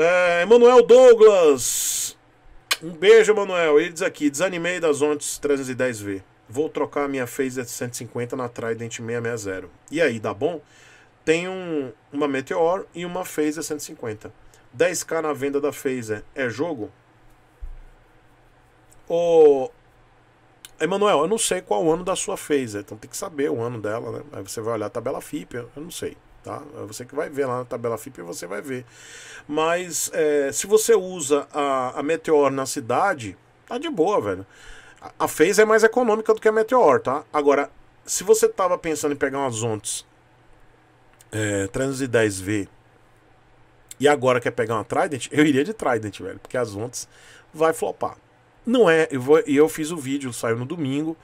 É, Douglas. Um beijo, Manuel. Ele diz aqui: desanimei das Ontes 310V. Vou trocar a minha Phaser 150 na Trident 660. E aí, dá bom? Tem um, uma Meteor e uma Phaser 150. 10k na venda da Phaser é jogo? Ô. Emanuel, eu não sei qual o ano da sua Phaser, então tem que saber o ano dela, né? Aí você vai olhar a tabela FIP, eu não sei. Tá? É você que vai ver lá na tabela FIP, você vai ver. Mas é, se você usa a, a Meteor na cidade, tá de boa, velho. A, a Phase é mais econômica do que a Meteor, tá? Agora, se você tava pensando em pegar umas Ontes é, 310V e agora quer pegar uma Trident, eu iria de Trident, velho, porque as Ontes vai flopar. Não é, e eu, eu fiz o vídeo, saiu no domingo.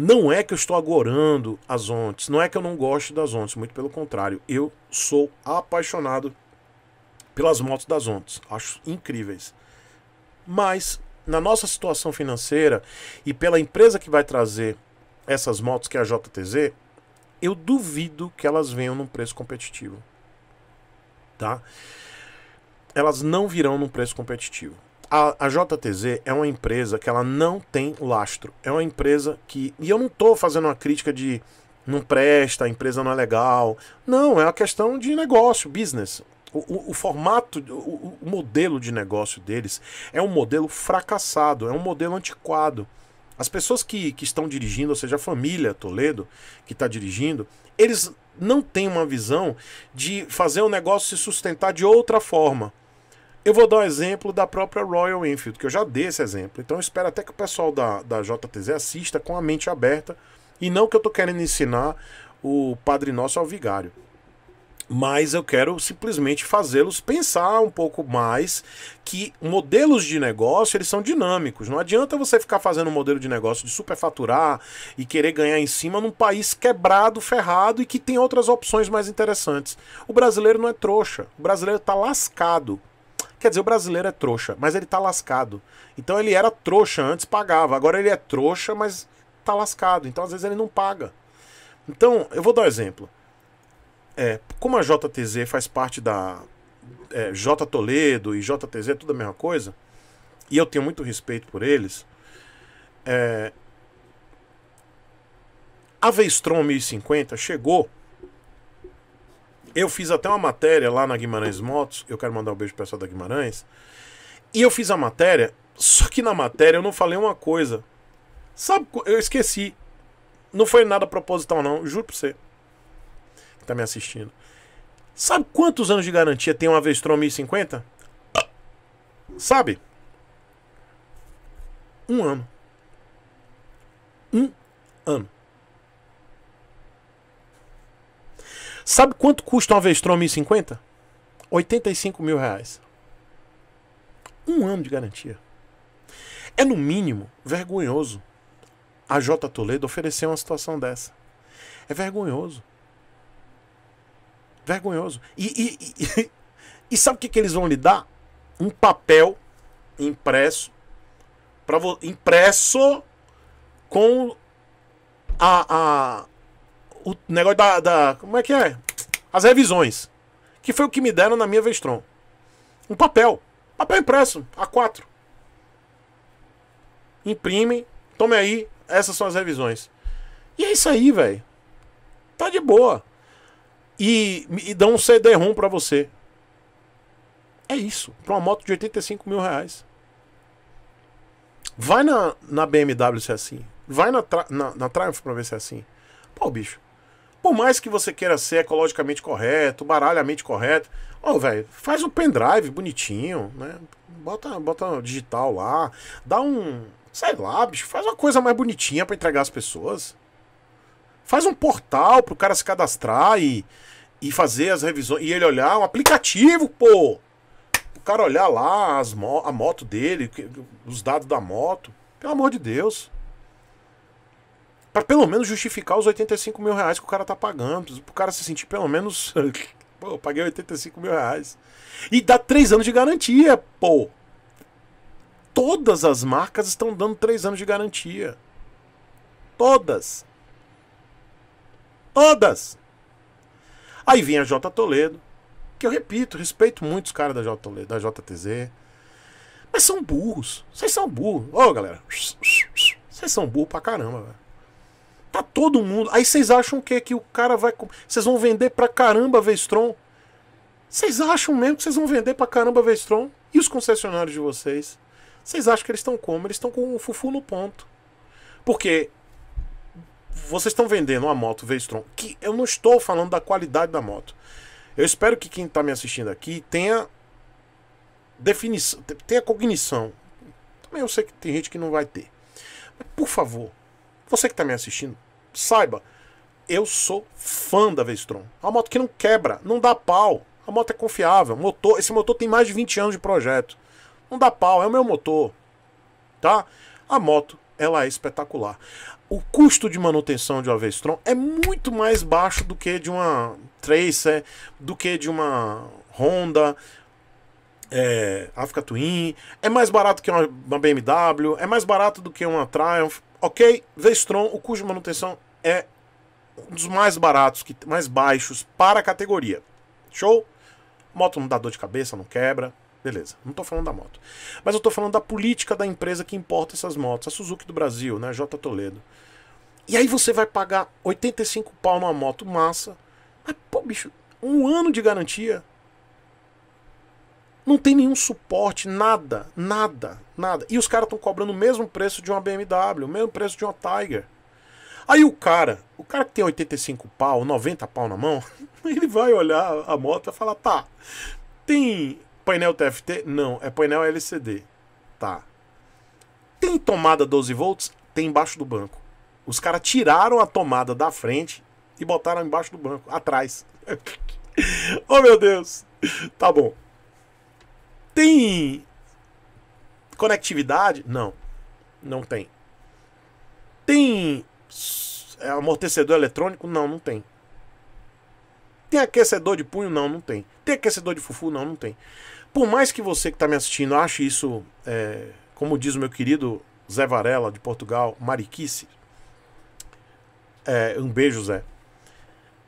Não é que eu estou agorando as ontes, não é que eu não gosto das ontes, muito pelo contrário, eu sou apaixonado pelas motos das ontes, acho incríveis. Mas na nossa situação financeira e pela empresa que vai trazer essas motos que é a JTZ, eu duvido que elas venham num preço competitivo. Tá? Elas não virão num preço competitivo a, a, JTZ é uma empresa que ela não tem lastro. É uma empresa que. E eu não estou fazendo uma crítica de não presta, a empresa não é legal. Não, é uma questão de negócio, business. O, o, o formato, o, o modelo de negócio deles é um modelo fracassado, é um modelo antiquado. As pessoas que, que estão dirigindo, ou seja, a família Toledo que está dirigindo, eles não têm uma visão de fazer o negócio se sustentar de outra forma. Eu vou dar um exemplo da própria Royal Enfield, que eu já dei esse exemplo. Então eu espero até que o pessoal da, da JTZ assista com a mente aberta. E não que eu tô querendo ensinar o Padre Nosso ao Vigário. Mas eu quero simplesmente fazê-los pensar um pouco mais que modelos de negócio eles são dinâmicos. Não adianta você ficar fazendo um modelo de negócio de superfaturar e querer ganhar em cima num país quebrado, ferrado e que tem outras opções mais interessantes. O brasileiro não é trouxa, o brasileiro está lascado. Quer dizer, o brasileiro é trouxa, mas ele tá lascado. Então ele era trouxa antes, pagava. Agora ele é trouxa, mas tá lascado. Então às vezes ele não paga. Então, eu vou dar um exemplo. É, como a JTZ faz parte da é, J Toledo e JTZ, é tudo a mesma coisa, e eu tenho muito respeito por eles, é, a Vestron 1050 chegou eu fiz até uma matéria lá na Guimarães Motos. Eu quero mandar um beijo pro pessoal da Guimarães. E eu fiz a matéria, só que na matéria eu não falei uma coisa. Sabe, eu esqueci. Não foi nada proposital, não. Juro pra você. Que tá me assistindo. Sabe quantos anos de garantia tem uma Vestron 1050? Sabe? Um ano. Um ano. Sabe quanto custa uma avestron 1050? 85 mil reais. Um ano de garantia. É no mínimo vergonhoso a J. Toledo oferecer uma situação dessa. É vergonhoso. Vergonhoso. E, e, e, e sabe o que, que eles vão lhe dar? Um papel impresso para impresso com a, a, o negócio da, da, Como é que é? As revisões. Que foi o que me deram na minha Vestron. Um papel. Papel impresso, A4. Imprime, tome aí, essas são as revisões. E é isso aí, velho. Tá de boa. E, e dão um CD-ROM pra você. É isso. Pra uma moto de 85 mil reais. Vai na, na BMW se é assim. Vai na, na, na Triumph pra ver se é assim. Pô, bicho. Por mais que você queira ser ecologicamente correto, baralhamente correto, ó, oh, velho, faz um pendrive bonitinho, né? Bota, bota digital lá, dá um, sei lá, bicho, faz uma coisa mais bonitinha para entregar às pessoas. Faz um portal pro cara se cadastrar e, e fazer as revisões e ele olhar um aplicativo, pô. O cara olhar lá as a moto dele, os dados da moto. Pelo amor de Deus para pelo menos justificar os 85 mil reais que o cara tá pagando. o cara se sentir pelo menos. pô, eu paguei 85 mil reais. E dá 3 anos de garantia, pô. Todas as marcas estão dando 3 anos de garantia. Todas. Todas. Aí vem a J Toledo, que eu repito, respeito muito os caras da J Toledo, da JTZ. Mas são burros. Vocês são burros. Ô, galera. Vocês são burros pra caramba, velho. Tá todo mundo. Aí vocês acham que, que o cara vai. Vocês vão vender pra caramba Vestron? Vocês acham mesmo que vocês vão vender pra caramba Vestron? E os concessionários de vocês? Vocês acham que eles estão como? Eles estão com o fufu no ponto. Porque vocês estão vendendo uma moto Vestron, que eu não estou falando da qualidade da moto. Eu espero que quem está me assistindo aqui tenha definição, tenha cognição. Também eu sei que tem gente que não vai ter. Mas, por favor, você que está me assistindo, Saiba, eu sou fã da Vestron. É uma moto que não quebra, não dá pau. A moto é confiável. Motor, esse motor tem mais de 20 anos de projeto. Não dá pau, é o meu motor. Tá? A moto, ela é espetacular. O custo de manutenção de uma Vestron é muito mais baixo do que de uma Tracer, do que de uma Honda, é, Africa Twin, é mais barato que uma, BMW, é mais barato do que uma Triumph, ok? Vestron, o custo de manutenção é um dos mais baratos, que mais baixos para a categoria. Show? moto não dá dor de cabeça, não quebra. Beleza, não estou falando da moto. Mas eu estou falando da política da empresa que importa essas motos, a Suzuki do Brasil, né, J Toledo. E aí você vai pagar 85 pau numa moto massa. Mas pô, bicho, um ano de garantia. Não tem nenhum suporte, nada, nada, nada. E os caras estão cobrando o mesmo preço de uma BMW, o mesmo preço de uma Tiger. Aí o cara, o cara que tem 85 pau, 90 pau na mão, ele vai olhar a moto e vai falar: tá, tem painel TFT? Não, é painel LCD. Tá. Tem tomada 12 volts? Tem embaixo do banco. Os caras tiraram a tomada da frente e botaram embaixo do banco, atrás. oh meu Deus! Tá bom. Tem conectividade? Não, não tem. Tem é amortecedor eletrônico? Não, não tem. Tem aquecedor de punho? Não, não tem. Tem aquecedor de fufu? Não, não tem. Por mais que você que está me assistindo ache isso, é, como diz o meu querido Zé Varela de Portugal, mariquice. É, um beijo, Zé.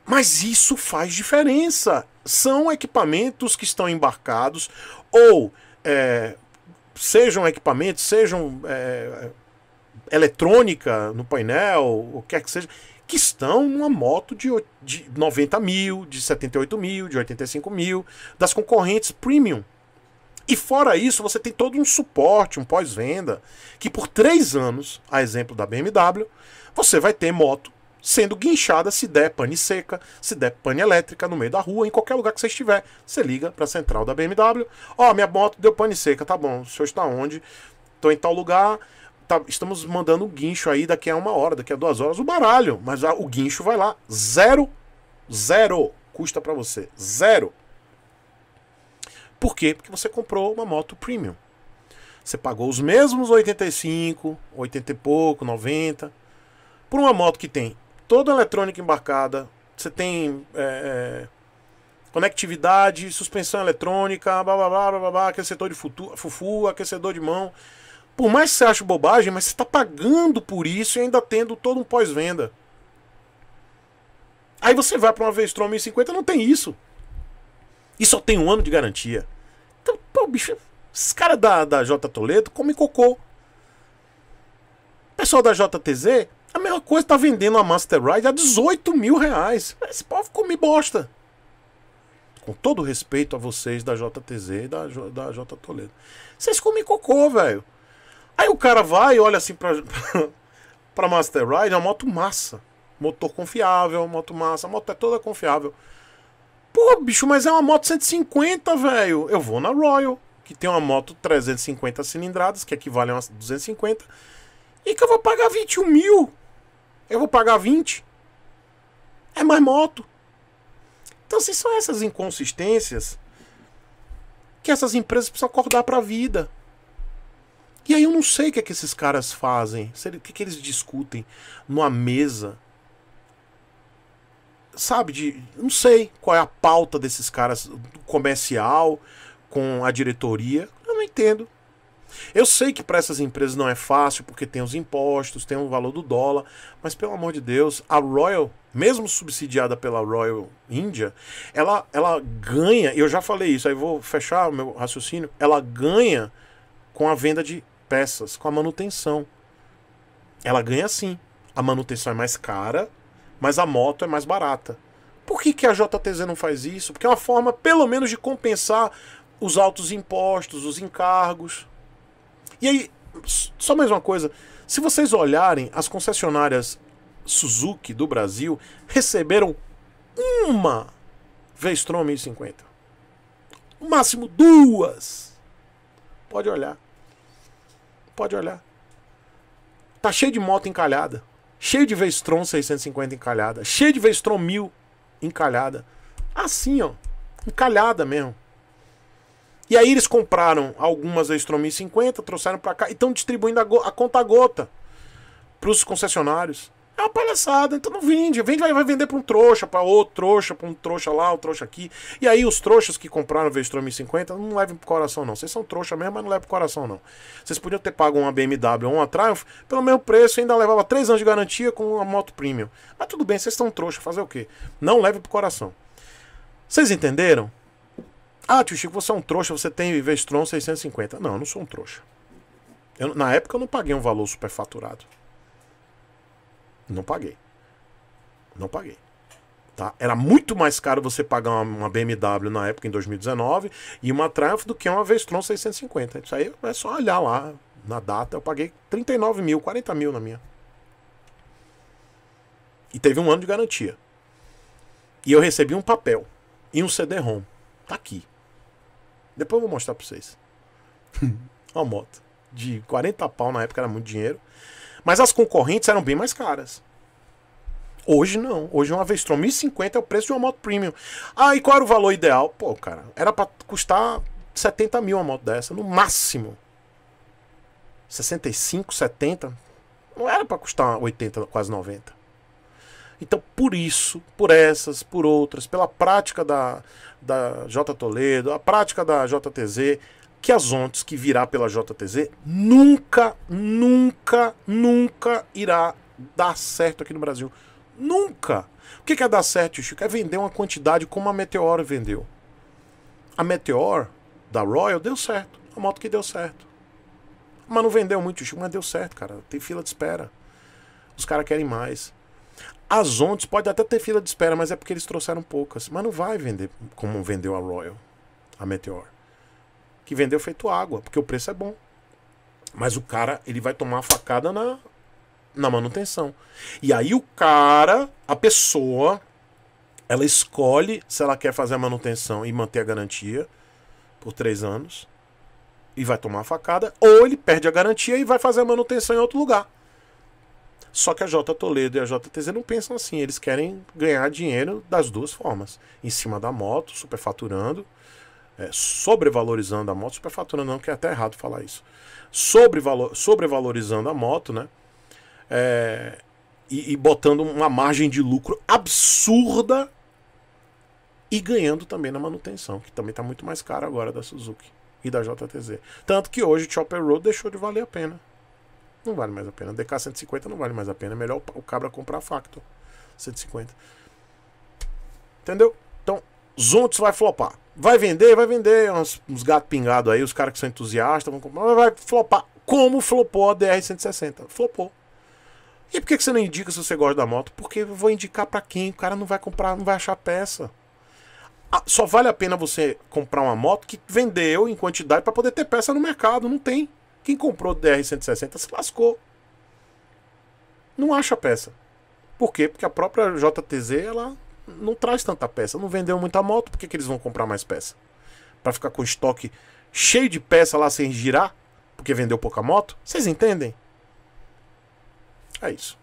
Mas isso faz diferença. São equipamentos que estão embarcados ou é, sejam equipamentos, sejam é, eletrônica no painel, o que é que seja, que estão numa moto de, de 90 mil, de 78 mil, de 85 mil, das concorrentes premium. E fora isso, você tem todo um suporte, um pós-venda, que por três anos, a exemplo da BMW, você vai ter moto sendo guinchada se der pane seca, se der pane elétrica no meio da rua, em qualquer lugar que você estiver. Você liga para a central da BMW, ó, oh, minha moto deu pane seca, tá bom, o senhor está onde? Estou em tal lugar, tá, estamos mandando o guincho aí daqui a uma hora, daqui a duas horas, o baralho. Mas ah, o guincho vai lá. Zero, zero custa para você. Zero. Por quê? Porque você comprou uma moto premium. Você pagou os mesmos 85, 80 e pouco, 90, por uma moto que tem toda a eletrônica embarcada, você tem é, é, conectividade, suspensão eletrônica, blá blá blá blá blá, aquecedor de futu, fufu, aquecedor de mão, por mais que você ache bobagem, mas você está pagando por isso e ainda tendo todo um pós-venda. Aí você vai para uma Vestron 1050 não tem isso. E só tem um ano de garantia. Então, pô, bicho, esses caras da, da J Toledo comem cocô. O pessoal da JTZ, a mesma coisa, tá vendendo a Master Ride a 18 mil reais. Esse povo come bosta. Com todo respeito a vocês da JTZ e da, da J Toledo. Vocês comem cocô, velho. Aí o cara vai e olha assim pra, pra Master Ride, é uma moto massa. Motor confiável, moto massa, a moto é toda confiável. Pô, bicho, mas é uma moto 150, velho. Eu vou na Royal, que tem uma moto 350 cilindradas, que equivale a uma 250, e que eu vou pagar 21 mil. Eu vou pagar 20. É mais moto. Então, assim, são essas inconsistências que essas empresas precisam acordar para a vida. E aí eu não sei o que é que esses caras fazem, o que, é que eles discutem numa mesa. Sabe, de, não sei qual é a pauta desses caras comercial com a diretoria. Eu não entendo. Eu sei que para essas empresas não é fácil, porque tem os impostos, tem o valor do dólar, mas pelo amor de Deus, a Royal, mesmo subsidiada pela Royal India, ela, ela ganha, eu já falei isso, aí vou fechar o meu raciocínio, ela ganha com a venda de peças com a manutenção. Ela ganha sim. A manutenção é mais cara, mas a moto é mais barata. Por que, que a JTZ não faz isso? Porque é uma forma, pelo menos, de compensar os altos impostos, os encargos. E aí, só mais uma coisa: se vocês olharem, as concessionárias Suzuki do Brasil receberam uma Vestron 1050. No máximo duas. Pode olhar pode olhar. Tá cheio de moto encalhada. Cheio de Vestron 650 encalhada. Cheio de Vestron 1000 encalhada. Assim, ó. Encalhada mesmo. E aí eles compraram algumas Vestron 1050, trouxeram para cá e estão distribuindo a, a conta-gota para os concessionários. É uma palhaçada, então não vende. Vende, vai, vender pra um trouxa, pra outro trouxa, pra um trouxa lá, um trouxa aqui. E aí os trouxas que compraram o Vestron 50 não levem pro coração, não. Vocês são trouxa mesmo, mas não levem pro coração, não. Vocês podiam ter pago uma BMW ou uma Triumph pelo mesmo preço e ainda levava 3 anos de garantia com uma moto premium. Mas tudo bem, vocês são trouxa, fazer o quê? Não leve pro coração. Vocês entenderam? Ah, tio Chico, você é um trouxa, você tem Vestron 650. Não, eu não sou um trouxa. Eu, na época eu não paguei um valor superfaturado. Não paguei. Não paguei. Tá? Era muito mais caro você pagar uma, uma BMW na época, em 2019, e uma Triumph do que uma Vestron 650. Isso aí é só olhar lá na data. Eu paguei 39 mil, 40 mil na minha. E teve um ano de garantia. E eu recebi um papel e um CD-ROM. Tá aqui. Depois eu vou mostrar pra vocês. uma moto de 40 pau na época era muito dinheiro. Mas as concorrentes eram bem mais caras. Hoje não. Hoje uma Vestron 1050 é o preço de uma moto premium. Ah, e qual era o valor ideal? Pô, cara, era para custar 70 mil uma moto dessa, no máximo. 65, 70. Não era para custar 80, quase 90. Então, por isso, por essas, por outras, pela prática da, da J. Toledo, a prática da JTZ, que as ontes que virá pela JTZ nunca, nunca, nunca irá dar certo aqui no Brasil. Nunca! O que é dar certo, Chico? É vender uma quantidade como a Meteor vendeu. A Meteor da Royal deu certo. A moto que deu certo. Mas não vendeu muito, Chico, mas deu certo, cara. Tem fila de espera. Os caras querem mais. As ontes pode até ter fila de espera, mas é porque eles trouxeram poucas. Mas não vai vender como vendeu a Royal, a Meteor que vendeu feito água, porque o preço é bom. Mas o cara, ele vai tomar a facada na, na manutenção. E aí o cara, a pessoa, ela escolhe se ela quer fazer a manutenção e manter a garantia por três anos e vai tomar a facada, ou ele perde a garantia e vai fazer a manutenção em outro lugar. Só que a J Toledo e a JTZ não pensam assim, eles querem ganhar dinheiro das duas formas, em cima da moto, superfaturando, é, sobrevalorizando a moto, superfaturando não, que é até errado falar isso, sobrevalor, sobrevalorizando a moto, né? É, e, e botando uma margem de lucro absurda e ganhando também na manutenção, que também está muito mais cara agora da Suzuki e da JTZ. Tanto que hoje o Chopper Road deixou de valer a pena. Não vale mais a pena. DK 150 não vale mais a pena. É melhor o cabra comprar a Factor 150. Entendeu? Zontes vai flopar. Vai vender, vai vender. Uns, uns gatos pingados aí, os caras que são entusiastas vão comprar, mas vai flopar. Como flopou a DR-160? Flopou. E por que, que você não indica se você gosta da moto? Porque eu vou indicar para quem? O cara não vai comprar, não vai achar peça. Ah, só vale a pena você comprar uma moto que vendeu em quantidade para poder ter peça no mercado. Não tem. Quem comprou DR-160 se lascou. Não acha peça. Por quê? Porque a própria JTZ, ela não traz tanta peça. Não vendeu muita moto, por que, que eles vão comprar mais peça? Para ficar com estoque cheio de peça lá sem girar, porque vendeu pouca moto? Vocês entendem? É isso.